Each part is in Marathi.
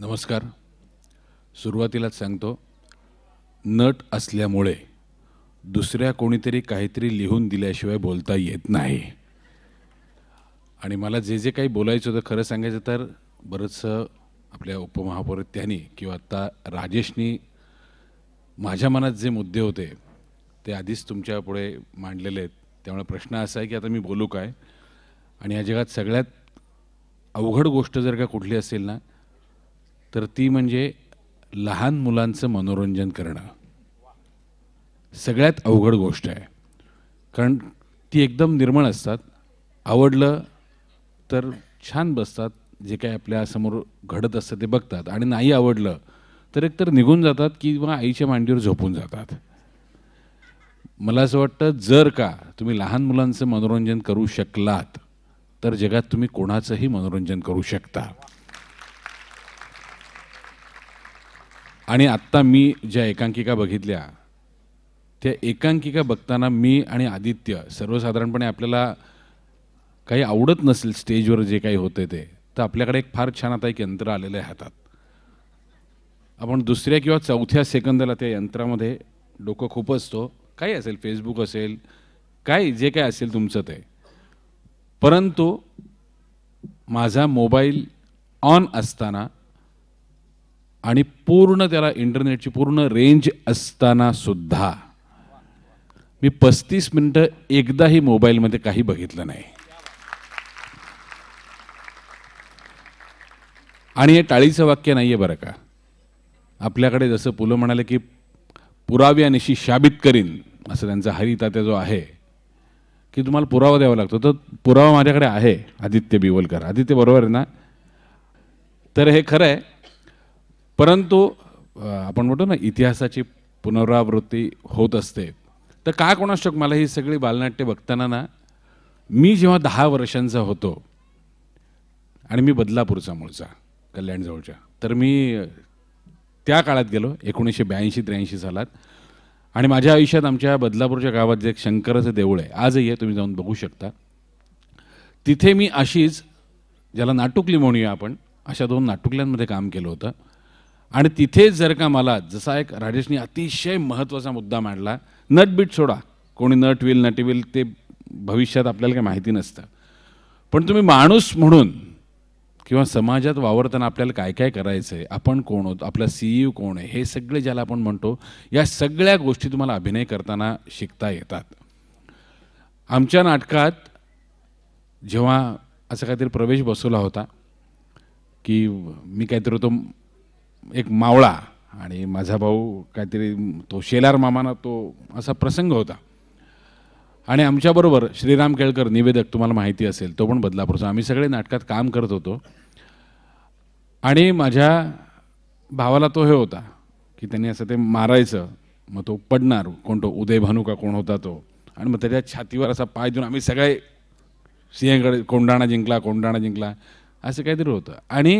नमस्कार सुरुवातीलाच सांगतो नट असल्यामुळे दुसऱ्या कोणीतरी काहीतरी लिहून दिल्याशिवाय बोलता येत नाही आणि मला जे जे काही बोलायचं होतं खरं सांगायचं तर बरंचसं आपल्या उपमहापौर त्यांनी किंवा आत्ता राजेशनी माझ्या मनात जे मुद्दे होते ते आधीच तुमच्यापुढे मांडलेले आहेत त्यामुळे प्रश्न असा आहे की आता मी बोलू काय आणि या जगात सगळ्यात अवघड गोष्ट जर का कुठली असेल ना तर ती म्हणजे लहान मुलांचं मनोरंजन करणं सगळ्यात अवघड गोष्ट आहे कारण ती एकदम निर्मळ असतात आवडलं तर छान बसतात जे काय आपल्यासमोर घडत असतं ते बघतात आणि नाही आवडलं तर एकतर निघून जातात किंवा आईच्या मांडीवर झोपून जातात मला असं वाटतं जर का तुम्ही लहान मुलांचं मनोरंजन करू शकलात तर जगात तुम्ही कोणाचंही मनोरंजन करू शकता आणि आत्ता मी ज्या एकांकिका बघितल्या त्या एकांकिका बघताना मी आणि आदित्य सर्वसाधारणपणे आपल्याला काही आवडत नसेल स्टेजवर जे काही होते ते तर आपल्याकडे एक फार छान आता एक यंत्र आलेलं आहे हातात आपण दुसऱ्या किंवा चौथ्या सेकंदाला त्या यंत्रामध्ये डोकं खूप असतो काही असेल फेसबुक असेल काय जे काय असेल तुमचं ते परंतु माझा मोबाईल ऑन असताना आणि पूर्ण त्याला इंटरनेटची पूर्ण रेंज असताना सुद्धा मी पस्तीस मिनटं एकदाही मोबाईलमध्ये काही बघितलं नाही आणि हे टाळीचं वाक्य नाही आहे बरं का आपल्याकडे जसं पुलं म्हणाले की पुराव्यानिशी शाबित करीन असं त्यांचा हरितात्या जो आहे की तुम्हाला पुरावा द्यावा लागतो तर पुरावा माझ्याकडे आहे आदित्य बिवलकर आदित्य बरोबर आहे ना तर हे खरं आहे परंतु आपण म्हणतो ना इतिहासाची पुनरावृत्ती होत असते तर का कोणाष्टक मला ही सगळी बालनाट्य बघताना ना मी जेव्हा दहा वर्षांचा होतो आणि मी बदलापूरचा मूळचा कल्याणजवळच्या तर मी त्या काळात गेलो एकोणीसशे ब्याऐंशी त्र्याऐंशी सालात आणि माझ्या आयुष्यात आमच्या बदलापूरच्या गावात जे एक शंकराचं देऊळ आहे आजही आहे तुम्ही जाऊन बघू शकता तिथे मी अशीच ज्याला नाटुकली म्हणूया आपण अशा दोन नाटुकल्यांमध्ये काम केलं होतं आणि तिथे जर का मला जसा एक राजेशनी अतिशय महत्त्वाचा मुद्दा मांडला नटबीट सोडा कोणी नट विल होईल विल ते भविष्यात आपल्याला काही माहिती नसतं पण तुम्ही माणूस म्हणून किंवा समाजात वावरताना आपल्याला काय काय करायचं आहे आपण कोण होतो आपला सीईओ e कोण आहे हे सगळे ज्याला आपण म्हणतो या सगळ्या गोष्टी तुम्हाला अभिनय करताना शिकता येतात आमच्या नाटकात जेव्हा असा काहीतरी प्रवेश बसवला होता की मी काहीतरी होतो एक मावळा आणि माझा भाऊ काहीतरी तो शेलार मामाना तो असा प्रसंग होता आणि आमच्याबरोबर श्रीराम केळकर निवेदक तुम्हाला माहिती असेल तो पण बदलापूरचा आम्ही सगळे नाटकात काम करत होतो आणि माझ्या भावाला तो हे होता की त्यांनी असं ते मारायचं मग तो पडणार कोण तो उदय भानू का कोण होता तो आणि मग त्याच्या छातीवर असा पाय देऊन आम्ही सगळे सिंहगड कोंडाणा जिंकला कोंडाणा जिंकला असं काहीतरी होतं आणि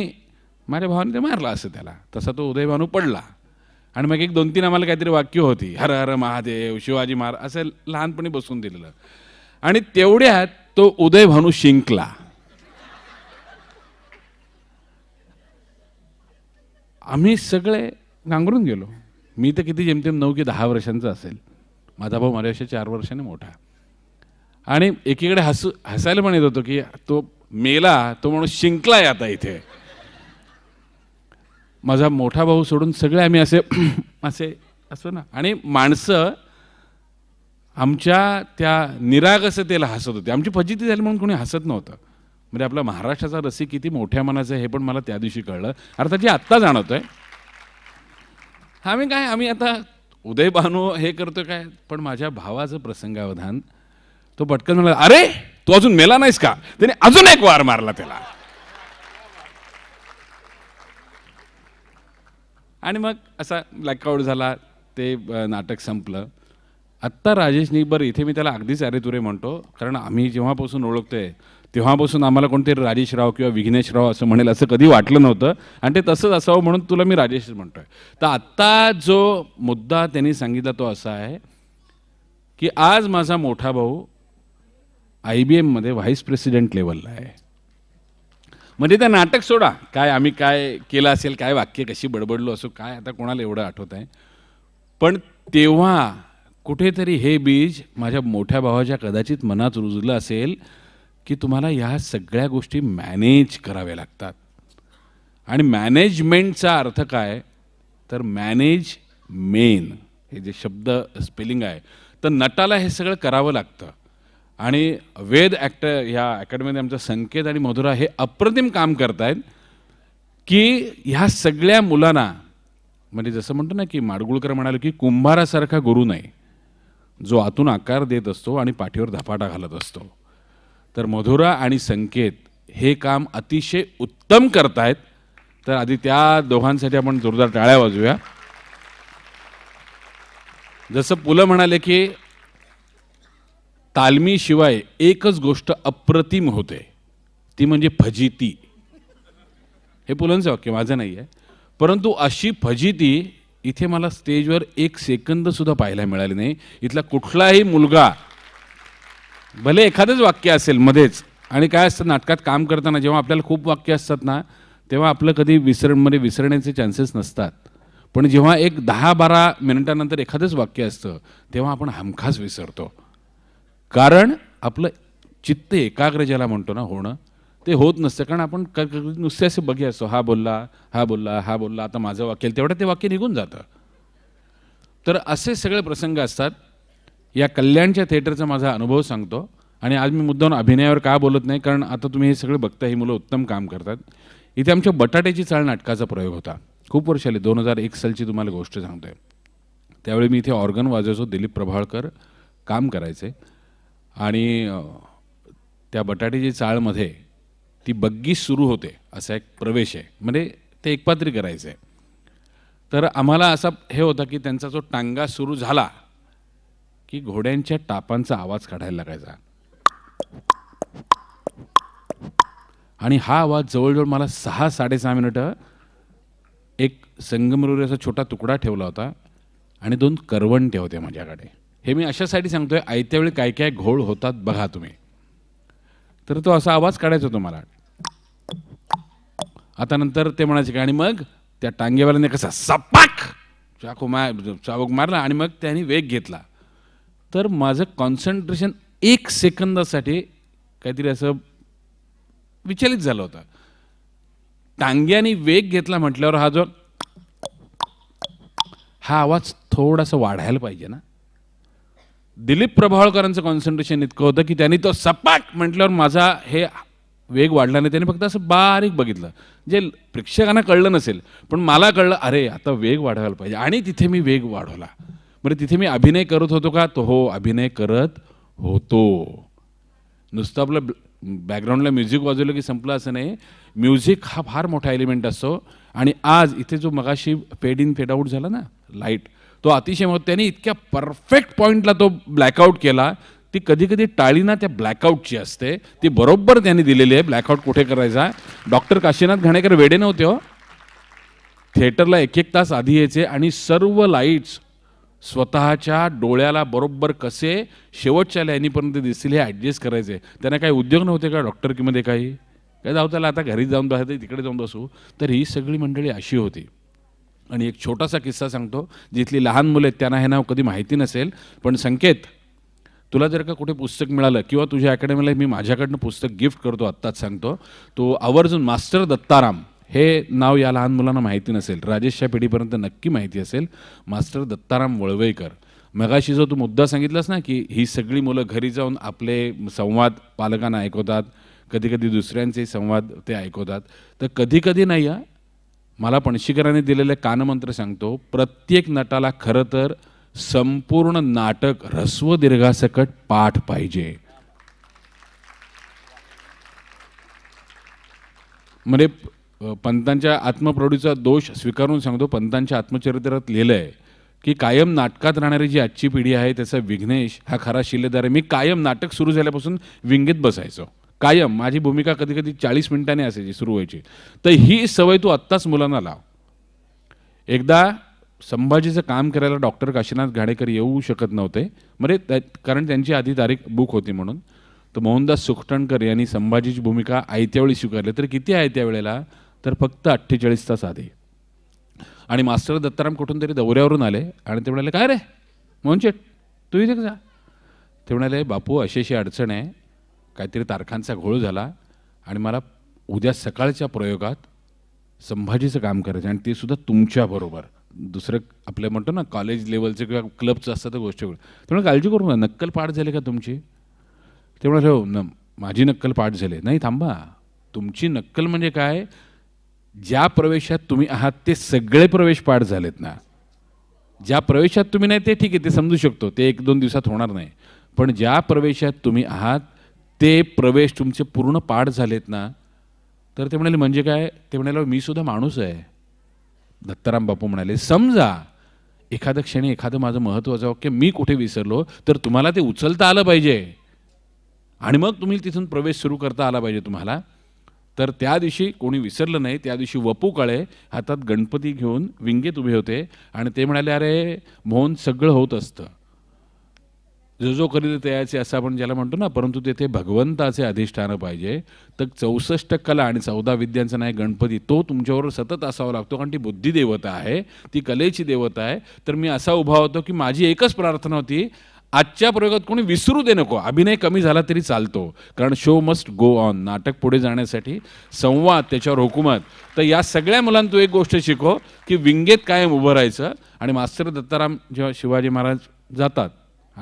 माझ्या भावाने ते मारला असं त्याला तसा तो उदयभानू पडला आणि मग एक दोन तीन आम्हाला काहीतरी वाक्य होती हर हर महादेव शिवाजी महाराज असं लहानपणी बसून दिलेलं आणि तेवढ्यात तो उदयभानू शिंकला आम्ही सगळे गांगरून गेलो मी तर किती जेमतेम नऊ की दहा वर्षांचा असेल माझा भाऊ माझ्यापेक्षा चार वर्षाने मोठा आणि एकीकडे हसू हसायला पण येत होतो की तो मेला तो म्हणून शिंकलाय आता इथे माझा मोठा भाऊ सोडून सगळे आम्ही असे असे असो ना आणि माणसं आमच्या त्या निरागसतेला हसत होते आमची फजिती झाली म्हणून कोणी हसत नव्हतं म्हणजे आपला महाराष्ट्राचा रसी किती मोठ्या मनाचा आहे हे पण मला त्या दिवशी कळलं अर्थात जे आत्ता जाणवतोय आहे आम्ही काय आम्ही आता उदय बानो हे करतो काय पण माझ्या भावाचं प्रसंगावधान तो पटकन म्हणाला अरे तू अजून मेला नाहीस का त्याने अजून एक वार मारला त्याला आणि मग असा ब्लॅकआउट झाला ते नाटक संपलं आत्ता राजेश बरं इथे मी त्याला अगदीच अरे तुरे म्हणतो कारण आम्ही जेव्हापासून ओळखतोय तेव्हापासून आम्हाला कोणतरी राजेशराव किंवा विघ्नेशराव असं म्हणेल असं कधी वाटलं नव्हतं आणि ते तसंच असावं म्हणून तुला मी राजेशच आहे तर आत्ता जो मुद्दा त्यांनी सांगितला तो असा आहे की आज माझा मोठा भाऊ आय बी एममध्ये व्हाईस प्रेसिडेंट लेवलला आहे म्हणजे त्या नाटक सोडा काय आम्ही काय केलं असेल काय वाक्य कशी बडबडलो असो काय आता कोणाला एवढं आठवत आहे पण तेव्हा कुठेतरी हे बीज माझ्या मोठ्या भावाच्या कदाचित मनात रुजलं असेल की तुम्हाला ह्या सगळ्या गोष्टी मॅनेज कराव्या लागतात आणि मॅनेजमेंटचा अर्थ काय तर मॅनेज मेन हे जे शब्द स्पेलिंग आहे तर नटाला हे सगळं करावं लागतं आणि वेद ॲक्टर ह्या अकॅडमीमध्ये आमचं संकेत आणि मधुरा हे अप्रतिम काम करतायत की ह्या सगळ्या मुलांना म्हणजे जसं म्हणतो ना की माडगुळकर म्हणाले की कुंभारासारखा गुरु नाही जो आतून आकार देत असतो आणि पाठीवर धपाटा घालत असतो तर मधुरा आणि संकेत हे काम अतिशय उत्तम करतायत तर आधी त्या दोघांसाठी आपण जोरदार टाळ्या वाजूया जसं पुलं म्हणाले की तालमीशिवाय एकच गोष्ट अप्रतिम होते ती म्हणजे फजिती हे पुलांचं वाक्य माझं नाही आहे परंतु अशी फजिती इथे मला स्टेजवर एक सेकंदसुद्धा पाहायला मिळाली नाही इथला कुठलाही मुलगा भले एखादंच वाक्य असेल मध्येच आणि काय असतं नाटकात काम करताना जेव्हा आपल्याला खूप वाक्य असतात ना तेव्हा आपलं कधी विसर म्हणजे विसरण्याचे चान्सेस नसतात पण जेव्हा एक दहा बारा मिनिटानंतर एखादंच वाक्य असतं तेव्हा आपण हमखास विसरतो कारण आपलं चित्त एकाग्र ज्याला म्हणतो ना होणं ते होत नसतं कारण आपण नुसते असे बघे असतो हा बोलला हा बोलला हा बोलला आता माझं वाक्य तेवढं ते वाक्य निघून जातं तर असे सगळे प्रसंग असतात या कल्याणच्या थिएटरचा माझा अनुभव सांगतो आणि आज मी मुद्दाम अभिनयावर का बोलत नाही कारण आता तुम्ही हे सगळे बघता ही मुलं उत्तम काम करतात इथे आमच्या बटाट्याची चाळ नाटकाचा प्रयोग होता खूप वर्ष आले दोन हजार एक सालची तुम्हाला गोष्ट सांगतोय त्यावेळी मी इथे ऑर्गन वाजवायचो दिलीप प्रभाळकर काम करायचे आणि त्या बटाट्याची चाळमध्ये ती बग्गी सुरू होते असा एक प्रवेश आहे म्हणजे ते एकपात्री करायचं आहे तर आम्हाला असा हे होता की त्यांचा जो टांगा सुरू झाला की घोड्यांच्या टापांचा आवाज काढायला लागायचा आणि हा आवाज जवळजवळ मला सहा साडेसहा मिनटं एक संगमरुरीचा असा छोटा तुकडा ठेवला होता आणि दोन करवंटे होते माझ्याकडे हे मी अशासाठी सांगतोय आयत्या वेळी काय काय घोळ होतात बघा तुम्ही तर तो असा आवाज काढायचा तुम्हाला आता नंतर ते म्हणायचे का आणि मग त्या टांगेवाल्याने कसा सपाक चाकू मा चाबूक मारला आणि मग त्याने वेग घेतला तर माझं कॉन्सन्ट्रेशन एक सेकंदासाठी काहीतरी असं विचलित झालं होतं टांग्याने वेग घेतला म्हटल्यावर हा जो हा आवाज थोडासा वाढायला पाहिजे ना दिलीप प्रभाळकरांचं कॉन्सन्ट्रेशन इतकं होतं की त्यांनी तो सपाट म्हटल्यावर माझा हे वेग वाढला नाही त्यांनी फक्त असं बारीक बघितलं जे प्रेक्षकांना कळलं नसेल पण मला कळलं अरे आता वेग वाढवायला पाहिजे आणि तिथे मी वेग वाढवला म्हणजे तिथे मी अभिनय करत होतो का तो हो अभिनय करत होतो नुसतं आपलं बॅकग्राऊंडला म्युझिक वाजवलं की संपलं असं नाही म्युझिक हा फार मोठा एलिमेंट असतो आणि आज इथे जो मगाशी फेड इन फेड आऊट झाला ना लाईट तो अतिशय मग त्याने इतक्या परफेक्ट पॉईंटला तो ब्लॅकआउट केला ती कधी कधी टाळी ना त्या ब्लॅकआउटची असते ती बरोबर त्यांनी दिलेली आहे ब्लॅकआउट कुठे करायचा डॉक्टर काशीनाथ घाणेकर वेडे नव्हते हो थिएटरला एक एक तास आधी यायचे आणि सर्व लाईट्स स्वतःच्या डोळ्याला बरोबर कसे शेवटच्या लाईनीपर्यंत दिसतील हे ॲडजस्ट करायचे त्यांना काही उद्योग नव्हते का डॉक्टर किमध्ये काही काय जाऊ त्याला आता घरी जाऊन बसायचं तिकडे जाऊन बसू तर ही सगळी मंडळी अशी होती आणि एक छोटासा किस्सा सांगतो जिथली लहान मुलं आहेत त्यांना हे नाव कधी माहिती नसेल पण संकेत तुला जर का कुठे पुस्तक मिळालं किंवा तुझ्या अकॅडमीला मी माझ्याकडनं पुस्तक गिफ्ट करतो आत्ताच सांगतो तो आवर्जून मास्टर दत्ताराम हे नाव या लहान मुलांना माहिती नसेल राजेशच्या पिढीपर्यंत नक्की माहिती असेल मास्टर दत्ताराम वळवेकर मगाशी जो तू मुद्दा सांगितलास ना की ही सगळी मुलं घरी जाऊन आपले संवाद पालकांना ऐकवतात कधी कधी दुसऱ्यांचे संवाद ते ऐकवतात तर कधी कधी नाही आहे मला पणशीकरांनी दिलेले कानमंत्र सांगतो प्रत्येक नटाला खरं तर संपूर्ण नाटक ह्रस्व दीर्घासकट पाठ पाहिजे म्हणजे पंतांच्या आत्मप्रौढीचा दोष स्वीकारून सांगतो पंतांच्या आत्मचरित्रात लिहिलं आहे की कायम नाटकात राहणारी जी आजची पिढी आहे त्याचा विघ्नेश हा खरा शिलेदार आहे मी कायम नाटक सुरू झाल्यापासून विंगीत बसायचो कायम माझी भूमिका कधी कधी चाळीस मिनिटांनी असायची सुरू व्हायची तर ही सवय तू आत्ताच मुलांना लाव एकदा संभाजीचं काम करायला डॉक्टर काशीनाथ घाडेकर येऊ शकत नव्हते म्हणजे कारण त्यांची आधी तारीख बुक होती म्हणून तर मोहनदास सुखटणकर यांनी संभाजीची भूमिका आयत्यावेळी स्वीकारली तर किती आहे त्यावेळेला तर फक्त अठ्ठेचाळीस तास आधी आणि मास्टर दत्ताराम कुठून तरी दौऱ्यावरून आले आणि ते म्हणाले काय रे मोहनचेट तू इथे जा ते म्हणाले बापू अशी अशी अडचण आहे काहीतरी तारखांचा घोळ झाला आणि मला उद्या सकाळच्या प्रयोगात संभाजीचं काम करायचं आणि ते सुद्धा तुमच्याबरोबर दुसरं आपलं म्हणतो ना कॉलेज लेवलचं किंवा क्लबचं असतं तर गोष्टी त्यामुळे काळजी करू नका नक्कल पाठ झाले का तुमची तेवढं हो न माझी नक्कल पाठ झाले नाही थांबा तुमची नक्कल म्हणजे काय ज्या प्रवेशात तुम्ही आहात ते सगळे प्रवेश पाठ झालेत ना ज्या प्रवेशात तुम्ही नाही ते ठीक आहे ते समजू शकतो ते एक दोन दिवसात होणार नाही पण ज्या प्रवेशात तुम्ही आहात ते प्रवेश तुमचे पूर्ण पाठ झालेत ना तर ते म्हणाले म्हणजे काय ते म्हणाले मी सुद्धा माणूस आहे दत्ताराम बापू म्हणाले समजा एखादं क्षणी एखादं माझं महत्वाचं वाक्य मी कुठे विसरलो तर तुम्हाला ते उचलता आलं पाहिजे आणि मग तुम्ही तिथून प्रवेश सुरू करता आला पाहिजे तुम्हाला तर त्या दिवशी कोणी विसरलं नाही त्या दिवशी वपू कळे हातात गणपती घेऊन विंगेत उभे होते आणि ते म्हणाले अरे मोहन सगळं होत असतं जो जो करीत यायचे असं आपण ज्याला म्हणतो ना परंतु तेथे भगवंताचे अधिष्ठानं पाहिजे तर चौसष्ट कला आणि चौदा विद्यांचा नाही गणपती तो तुमच्यावर सतत असावा लागतो कारण ती देवता आहे ती कलेची देवता आहे तर मी असा उभा होतो की माझी एकच प्रार्थना होती आजच्या प्रयोगात कोणी विसरू दे नको अभिनय कमी झाला तरी चालतो कारण शो मस्ट गो ऑन नाटक पुढे जाण्यासाठी संवाद त्याच्यावर हुकूमत तर या सगळ्या मुलांना तू एक गोष्ट शिकव की विंगेत कायम उभं राहायचं आणि मास्तर दत्ताराम जेव्हा शिवाजी महाराज जातात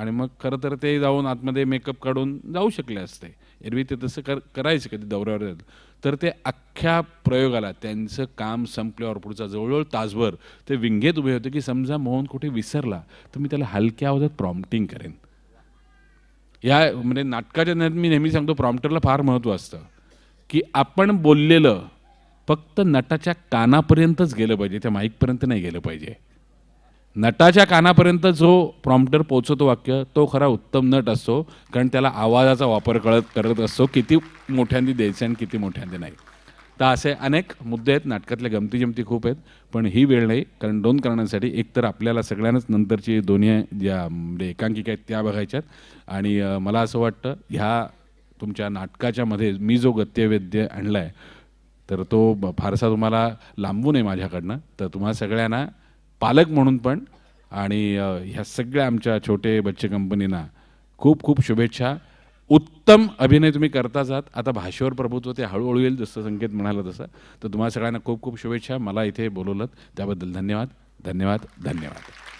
आणि मग खरं तर ते जाऊन आतमध्ये मेकअप काढून जाऊ शकले असते एरवी ते तसं कर करायचं कधी दौऱ्यावर तर ते अख्ख्या प्रयोगाला त्यांचं काम संपल्यावर पुढचा जवळजवळ तासभर ते विंगेत उभे होते की समजा मोहन कुठे विसरला तर मी त्याला हलक्या आवाजात प्रॉम्प्टिंग करेन या म्हणजे नाटकाच्या ज्ञानात मी नेहमी सांगतो प्रॉम्प्टरला फार महत्त्व असतं की आपण बोललेलं फक्त नटाच्या कानापर्यंतच गेलं पाहिजे त्या माईकपर्यंत नाही गेलं पाहिजे नटाच्या कानापर्यंत जो प्रॉम्प्टर पोचतो वाक्य तो खरा उत्तम नट असतो कारण त्याला आवाजाचा वापर कळत करत असतो किती मोठ्यांदी द्यायचे आणि किती मोठ्यांनी नाही तर असे अनेक मुद्दे आहेत नाटकातल्या गमती जमती खूप आहेत पण ही वेळ नाही कारण दोन कारणांसाठी एकतर आपल्याला सगळ्यांनाच नंतरची दोन्ही ज्या म्हणजे एकांकिका आहेत त्या बघायच्यात आणि मला असं वाटतं ह्या तुमच्या नाटकाच्या मध्ये मी जो गत्यवेद्य आणला आहे तर तो फारसा तुम्हाला लांबू नये माझ्याकडनं तर तुम्हाला सगळ्यांना पालक म्हणून पण आणि ह्या सगळ्या आमच्या छोटे बच्चे कंपनीना खूप खूप शुभेच्छा उत्तम अभिनय तुम्ही करता जात आता भाषेवर प्रभुत्व ते हळूहळू येईल जसं संकेत म्हणाला तसं तर तुम्हाला सगळ्यांना खूप खूप शुभेच्छा मला इथे बोलवलं त्याबद्दल धन्यवाद धन्यवाद धन्यवाद